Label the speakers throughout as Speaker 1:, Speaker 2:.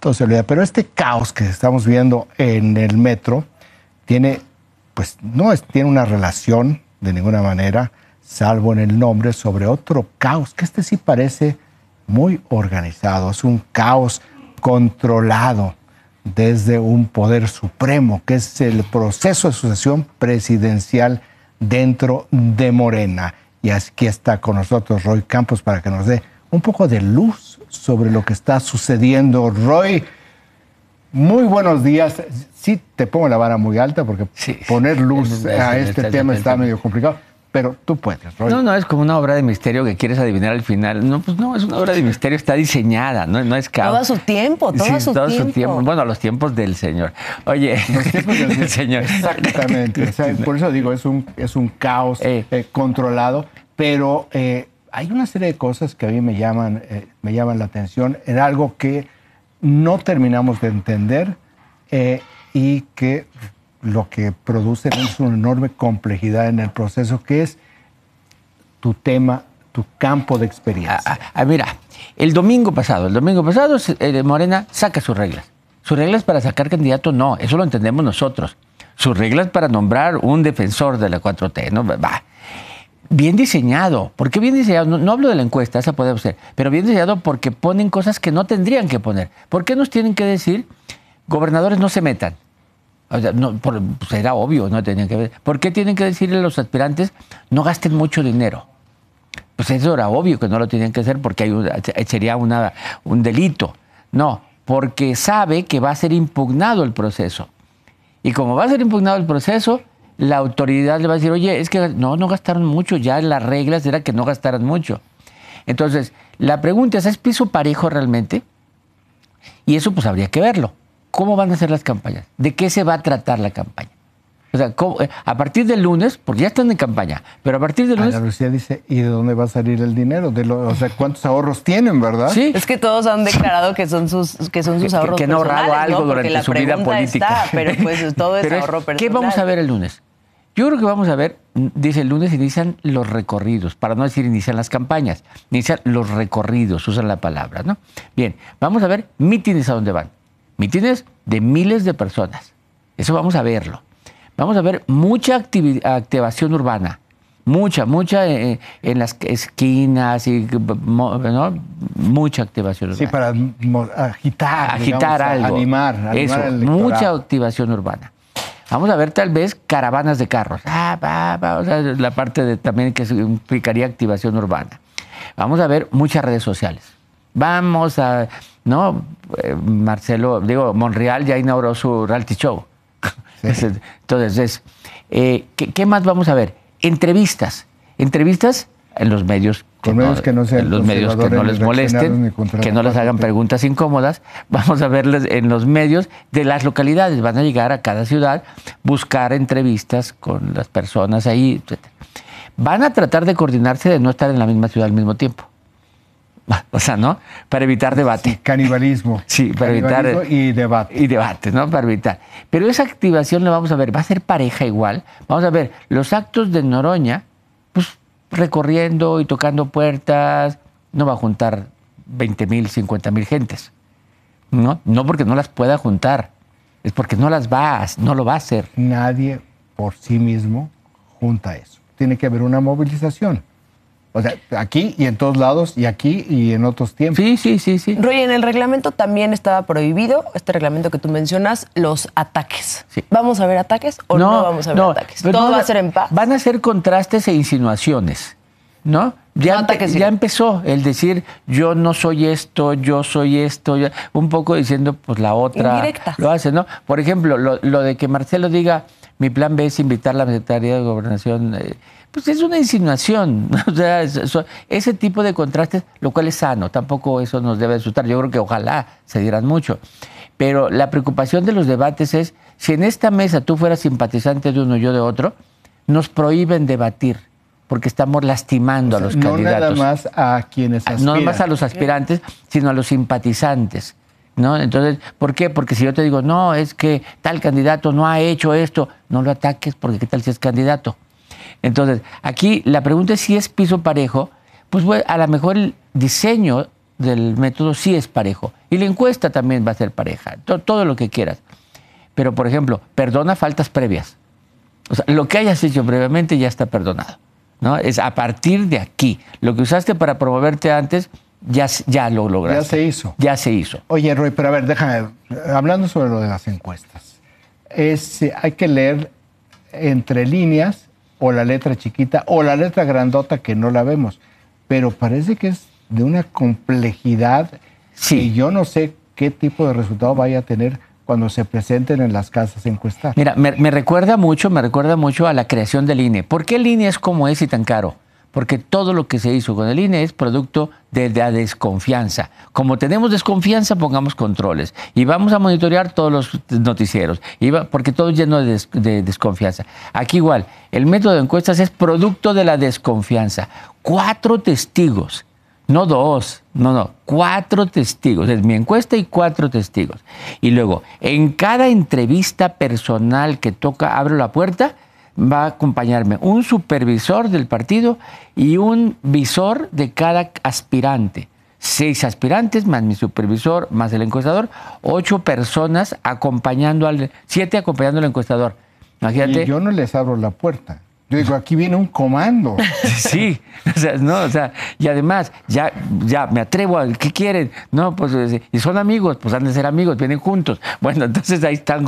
Speaker 1: Entonces Pero este caos que estamos viendo en el metro tiene, pues no tiene una relación de ninguna manera, salvo en el nombre, sobre otro caos, que este sí parece muy organizado. Es un caos controlado desde un poder supremo, que es el proceso de sucesión presidencial dentro de Morena. Y aquí está con nosotros Roy Campos para que nos dé un poco de luz sobre lo que está sucediendo. Roy, muy buenos días. Sí, te pongo la vara muy alta porque poner luz a este tema está medio complicado. Pero tú puedes, Roy.
Speaker 2: No, no, es como una obra de misterio que quieres adivinar al final. No, pues no, es una obra de misterio, está diseñada, no, es caos. Todo su tiempo, todo a su todo tiempo. Su tiempo. Bueno, a los tiempos del Señor. Oye, los tiempos del, Señor. Exactamente. por eso
Speaker 1: digo, es un, es un caos eh. Eh, controlado, pero eh, hay una serie de cosas que a mí me llaman, eh, me llaman la atención en algo que no terminamos de entender eh, y que lo que produce es una enorme complejidad en el proceso, que es tu tema, tu
Speaker 2: campo de experiencia. A ah, ver, ah, ah, mira, el domingo pasado, el domingo pasado eh, Morena saca sus reglas. Sus reglas para sacar candidato, no, eso lo entendemos nosotros. Sus reglas para nombrar un defensor de la 4T, ¿no? va bien diseñado. ¿Por qué bien diseñado? No, hablo de la encuesta, esa puede ser, pero bien diseñado porque ponen cosas que no tendrían que poner. ¿Por qué nos tienen que decir, gobernadores no se metan? O pues obvio, no tenían que ver. ¿Por qué tienen que decirle a los aspirantes, no gasten mucho dinero? Pues eso era obvio que no lo tenían que hacer porque hay sería un delito. No, porque sabe que va a ser impugnado el proceso. Y como va a ser impugnado el proceso, la autoridad le va a decir, oye, es que no, no gastaron mucho, ya las reglas era que no gastaran mucho. Entonces, la pregunta es, ¿es piso parejo realmente? Y eso pues habría que verlo. ¿Cómo van a ser las campañas? ¿De qué se va a tratar la campaña? O sea, eh, a partir del lunes, porque ya están en campaña, pero a partir del lunes. La
Speaker 1: Lucía dice, ¿y de dónde va a salir el dinero? De o sea, ¿cuántos ahorros tienen, verdad? Sí. Es que todos han declarado que son sus, que son sus ahorros. Que, han ahorrado algo durante la su vida política. pero pues todo es ahorro ¿Qué vamos a ver
Speaker 2: el lunes? Yo creo que vamos a ver, dice el lunes, inician los recorridos, para no decir inician las campañas, inician los recorridos, usan la palabra, ¿no? Bien, vamos a ver mítines a dónde van. Mítines de miles de personas. Eso vamos a verlo. Vamos a ver mucha activación urbana, mucha, mucha eh, eh, en las esquinas y eh, mucha activación urbana. Sí,
Speaker 1: para agitar, algo. Animar, animar Eso, mucha
Speaker 2: activación urbana. Vamos a ver tal vez caravanas de carros. Ah, va, la parte de, también que implicaría activación urbana. Vamos a ver muchas redes sociales. Vamos a, ¿no? Eh, Marcelo, digo, Monreal ya inauguró su reality show. Entonces, eh, ¿qué, ¿qué más vamos a ver? Entrevistas. Entrevistas en los medios que, no, que no sean los medios que no les molesten, que no les hagan preguntas incómodas. Vamos a verles en los medios de las localidades. Van a llegar a cada ciudad, buscar entrevistas con las personas ahí, Van a tratar de coordinarse de no estar en la misma ciudad al mismo tiempo. O sea, ¿no? Para evitar debate. canibalismo. Sí, para evitar. Y debate. Y debate, ¿no? Para evitar. Pero esa activación la vamos a ver. Va a ser pareja igual. Vamos a ver, los actos de Noroña, pues recorriendo y tocando puertas, no va a juntar 20 mil, 50 mil gentes. ¿no? no porque no las pueda juntar, es porque no las va, no lo va a hacer. Nadie
Speaker 1: por sí mismo junta eso. Tiene que haber una movilización. O sea, aquí y en todos lados, y aquí y en otros tiempos. Sí, sí, sí, sí. Roy, en el reglamento también estaba prohibido, este reglamento que tú mencionas, los ataques. ¿Vamos a ver ataques o no, vamos a ver ataques? Todo va a ser en
Speaker 2: paz. Van a ser contrastes e insinuaciones, ¿no? Ya, ya empezó el decir yo no soy esto, yo soy esto, un poco diciendo pues la otra Indirecta. lo hace, ¿no? Por ejemplo, lo, de que Marcelo diga mi plan B es invitar a la Secretaría de Gobernación. Eh, pues es una insinuación, o sea, ese tipo de contrastes, lo cual es sano, tampoco eso nos debe asustar, yo creo que ojalá se dieran mucho, pero la preocupación de los debates es, si en esta mesa tú fueras simpatizante de uno y yo de otro, nos prohíben debatir porque estamos lastimando a los candidatos. No nada más a quienes aspiran. Ah, no nada más a los aspirantes, sino a los simpatizantes. ¿no? Entonces, ¿por qué? Porque si yo te digo, no, es que tal candidato no ha hecho esto, no lo ataques porque qué tal si es candidato. Entonces, aquí la pregunta es si es piso parejo, pues a lo mejor el diseño del método sí es parejo. Y la encuesta también va a ser pareja, todo, lo que quieras. Pero, por ejemplo, perdona faltas previas. O sea, lo que hayas hecho previamente ya está perdonado. ¿no? Es a partir de aquí. Lo que usaste para promoverte antes, ya, ya lo lograste. Ya se hizo. Ya se hizo.
Speaker 1: Oye, Roy, pero a ver, déjame, hablando sobre lo de las encuestas, es, hay que leer entre líneas o la letra chiquita o la letra grandota que no la vemos. Pero parece que es de una complejidad que yo no sé qué tipo de resultado vaya a tener cuando se presenten en las casas encuestadas.
Speaker 2: Mira, me, recuerda mucho, me recuerda mucho a la creación del INE. ¿Por qué el INE es como es y tan caro? porque todo lo que se hizo con el INE es producto de la desconfianza. Como tenemos desconfianza, pongamos controles y vamos a monitorear todos los noticieros, porque todo es lleno de, desconfianza. Aquí igual, el método de encuestas es producto de la desconfianza. Cuatro testigos, no dos, no, no, cuatro testigos. Es mi encuesta y cuatro testigos. Y luego, en cada entrevista personal que toca, abro la puerta, va a acompañarme un supervisor del partido y un visor de cada aspirante. Seis aspirantes, más mi supervisor, más el encuestador, ocho personas acompañando al, siete acompañando al encuestador. Imagínate. yo no
Speaker 1: les abro la puerta. Yo digo, aquí viene un comando.
Speaker 2: Sí, o sea, no, o sea, y además, ya, ya me atrevo a, ¿qué quieren? No, pues, eh, y son amigos, pues han de ser amigos, vienen juntos. Bueno, entonces ahí están,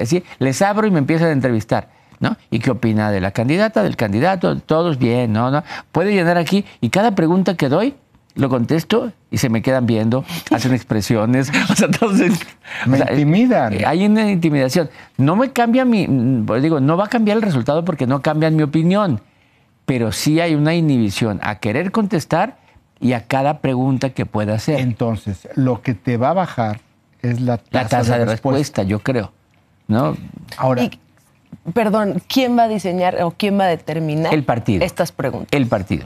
Speaker 2: así eh, les abro y me empiezan a entrevistar ¿no? ¿Y qué opina de la candidata, del candidato? Todos bien, ¿no? ¿no? Puede llenar aquí y cada pregunta que doy lo contesto y se me quedan viendo, hacen expresiones, o sea, entonces... Me intimidan. Eh, hay una intimidación. No me cambia mi... Pues, digo, no va a cambiar el resultado porque no cambian mi opinión, pero sí hay una inhibición a querer contestar y a cada pregunta que pueda hacer. Entonces, lo que te va a bajar es la tasa, la tasa de, respuesta, yo creo. ¿no? Ahora, perdón,
Speaker 1: ¿quién va a diseñar o quién va a determinar
Speaker 2: estas preguntas? El partido.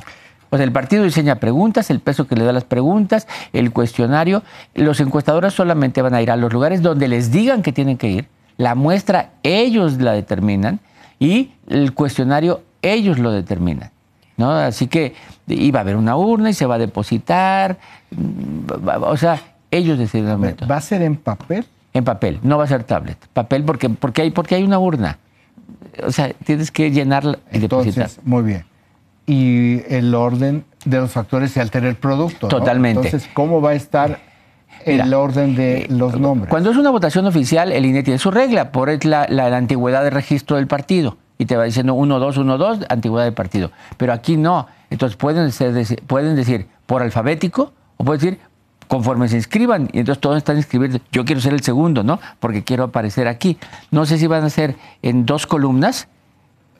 Speaker 2: Pues el partido diseña preguntas, el peso que le da las preguntas, el cuestionario. Los encuestadores solamente van a ir a los lugares donde les digan que tienen que ir. La muestra ellos la determinan y el cuestionario ellos lo determinan. ¿no? Así que iba a haber una urna y se va a depositar. Mm, o sea, ellos deciden ¿Va a ser en papel? En papel, no va a ser tablet. Papel porque, porque, hay, porque hay una urna. O sea, tienes que llenarla y Entonces,
Speaker 1: Muy bien. Y el orden de los
Speaker 2: factores se altera el producto. Totalmente. Entonces,
Speaker 1: ¿cómo va a estar el orden de eh, los
Speaker 2: nombres? Cuando es una votación oficial, el INE tiene su regla, por la, la, antigüedad de registro del partido. Y te va diciendo 1-2, 1-2, antigüedad del partido. Pero aquí no. Entonces pueden, ser, pueden decir por alfabético o pueden decir conforme se inscriban. Y entonces todos están inscribiendo. Yo quiero ser el segundo, ¿no? Porque quiero aparecer aquí. No sé si van a ser en dos columnas,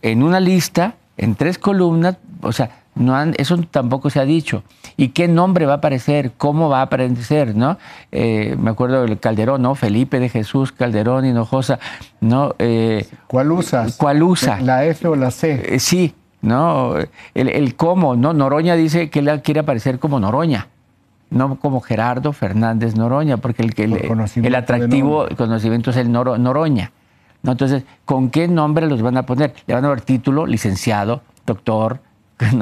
Speaker 2: en una lista, en tres columnas. O sea, no han, eso tampoco se ha dicho. ¿Y qué nombre va a aparecer? ¿Cómo va a aparecer? ¿no? Eh, me acuerdo del Calderón, ¿no? Felipe de Jesús, Calderón, Hinojosa, ¿no? Eh, ¿Cuál usas? ¿Cuál usa? ¿La F o la C? Eh, sí, ¿no? El, el, cómo, ¿no? Noroña dice que él quiere aparecer como Noroña no como Gerardo Fernández Noroña, porque el, que el atractivo conocimiento es el Noroña. ¿no? Entonces, ¿con qué nombre los van a poner? Le van a dar título, licenciado, doctor.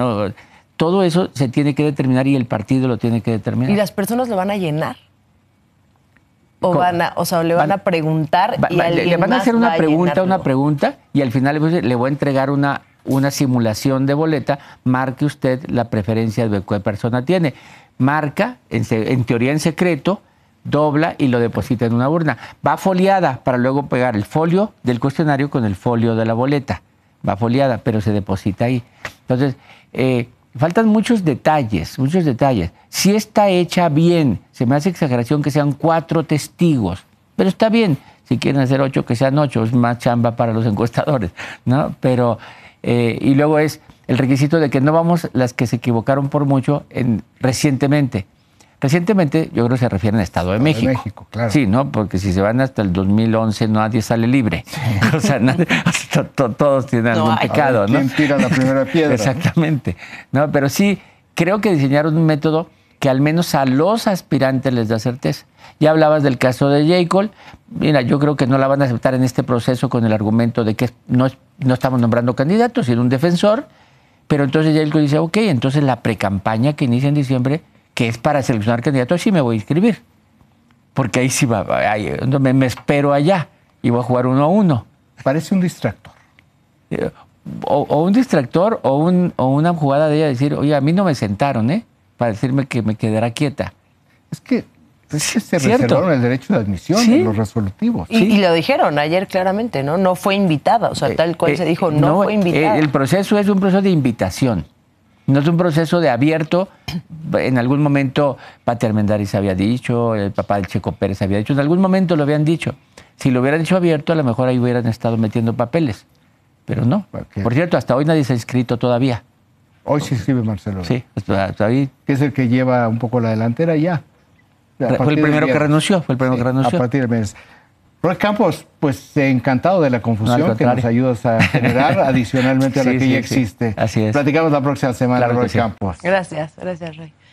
Speaker 2: todo eso se tiene que determinar y el partido lo tiene que determinar. ¿Y
Speaker 1: las personas lo van a llenar? ¿O, van a, o sea, le van, a preguntar? le van a hacer una pregunta, una
Speaker 2: pregunta, y al final pues, le voy a entregar una, una simulación de boleta. Marque usted la preferencia de qué persona tiene marca, en, teoría en secreto, dobla y lo deposita en una urna. Va foliada para luego pegar el folio del cuestionario con el folio de la boleta. Va foliada, pero se deposita ahí. Entonces, eh, faltan muchos detalles, muchos detalles. Si está hecha bien, se me hace exageración que sean cuatro testigos, pero está bien. Si quieren hacer ocho, que sean ocho, es más chamba para los encuestadores, ¿no? Pero, eh, y luego es, el requisito de que no vamos las que se equivocaron por mucho en, recientemente. Recientemente, yo creo que se refiere al Estado de México. Sí, ¿no? Porque si se van hasta el 2011, nadie sale libre. O sea, todos tienen algún pecado, ¿no? ¿no? tira la primera piedra? Exactamente. ¿no? Pero sí, creo que diseñaron un método que al menos a los aspirantes les da certeza. Ya hablabas del caso de J. Mira, yo creo que no la van a aceptar en este proceso con el argumento de que no, no estamos nombrando candidatos, sino un defensor. Pero entonces ya él dice, ok, entonces la precampaña que inicia en diciembre, que es para seleccionar candidatos, sí me voy a inscribir. Porque ahí sí va, ahí, me, espero allá y voy a jugar uno a uno. Parece un distractor. Eh, o, un distractor o, o, una jugada de ella decir, oye, a mí no me sentaron, ¿eh? Para decirme que me quedara quieta. Es que pues se ¿Cierto? reservaron el derecho de admisión y los resolutivos.
Speaker 1: Y, lo dijeron ayer claramente, ¿no? No fue invitada, o sea, eh, tal cual eh, se dijo, no, fue eh, invitada. el
Speaker 2: proceso es un proceso de invitación, no es un proceso de abierto. En algún momento Pater se había dicho, el papá del Checo Pérez había dicho, en algún momento lo habían dicho. Si lo hubieran hecho abierto, a lo mejor ahí hubieran estado metiendo papeles, pero no. Por cierto, hasta hoy nadie se ha inscrito todavía.
Speaker 1: Hoy se inscribe Marcelo. Sí,
Speaker 2: Que
Speaker 1: es el que lleva un poco la delantera ya. Fue el primero que renunció,
Speaker 2: fue el primero que renunció. A partir
Speaker 1: del mes. Roy Campos, pues encantado de la confusión que nos ayudas a generar adicionalmente a lo que ya existe. Así es. Platicamos la
Speaker 2: próxima semana, Roy Campos.
Speaker 1: Gracias, gracias, Roy.